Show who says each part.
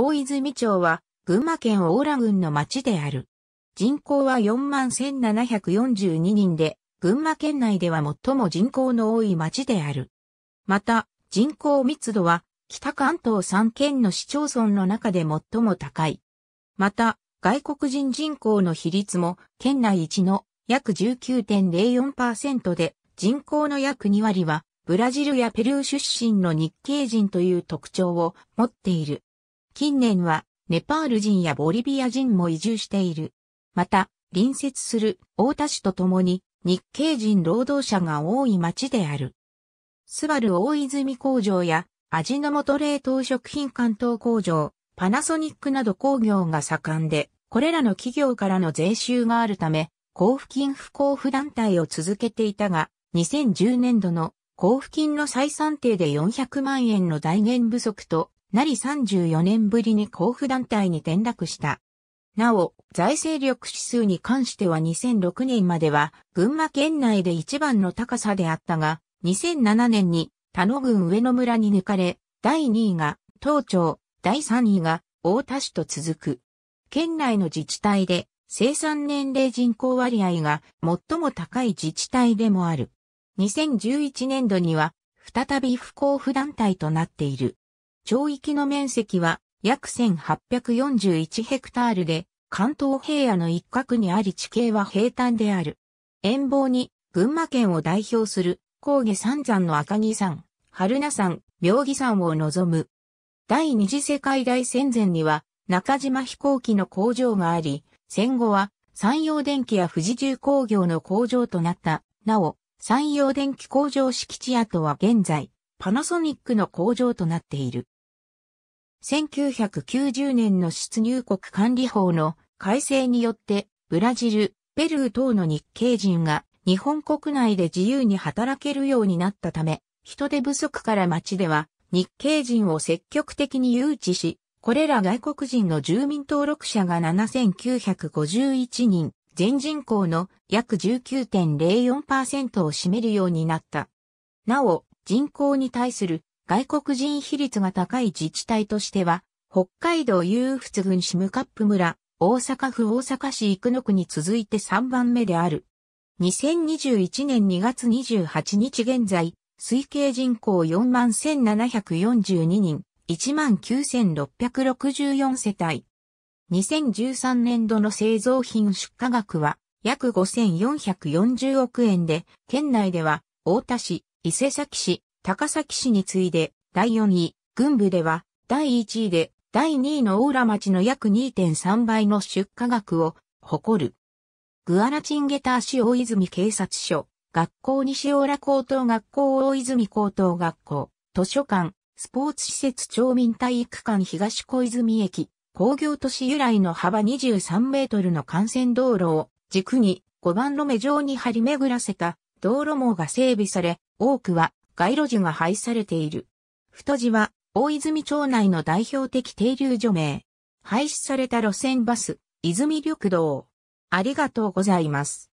Speaker 1: 大泉町は、群馬県大浦郡の町である。人口は41,742人で、群馬県内では最も人口の多い町である。また、人口密度は、北関東3県の市町村の中で最も高い。また、外国人人口の比率も、県内一の約19.04%で、人口の約2割は、ブラジルやペルー出身の日系人という特徴を持っている。近年はネパール人やボリビア人も移住している。また、隣接する大田市とともに日系人労働者が多い町である。スバル大泉工場や味の素冷凍食品関東工場、パナソニックなど工業が盛んで、これらの企業からの税収があるため、交付金不交付団体を続けていたが、2010年度の交付金の再算定で400万円の財源不足となり34年ぶりに交付団体に転落した。なお、財政力指数に関しては2006年までは群馬県内で一番の高さであったが、2007年に田野郡上野村に抜かれ、第2位が東町、第3位が大田市と続く。県内の自治体で生産年齢人口割合が最も高い自治体でもある。2011年度には、再び不交付団体となっている。町域の面積は約1841ヘクタールで、関東平野の一角にあり地形は平坦である。遠方に群馬県を代表する高下三山の赤城山、春名山、妙義山を望む。第二次世界大戦前には中島飛行機の工場があり、戦後は山陽電機や富士重工業の工場となった。なお、山陽電気工場敷地跡は現在、パナソニックの工場となっている。1990年の出入国管理法の改正によって、ブラジル、ペルー等の日系人が日本国内で自由に働けるようになったため、人手不足から町では日系人を積極的に誘致し、これら外国人の住民登録者が7951人、全人口の約19.04%を占めるようになった。なお、人口に対する外国人比率が高い自治体としては、北海道有仏郡シムカップ村、大阪府大阪市生野区に続いて3番目である。2021年2月28日現在、推計人口41,742人、19,664世帯。2013年度の製造品出荷額は約5440億円で、県内では大田市、伊勢崎市、高崎市に次いで第4位、群部では第1位で第2位の大浦町の約2.3倍の出荷額を誇る。グアラチンゲター市大泉警察署、学校西大浦高等学校大泉高等学校、図書館、スポーツ施設町民体育館東小泉駅、工業都市由来の幅23メートルの幹線道路を軸に5番路目上に張り巡らせた道路網が整備され、多くは街路樹が廃されている。太字は大泉町内の代表的停留所名。廃止された路線バス、泉緑道。ありがとうございます。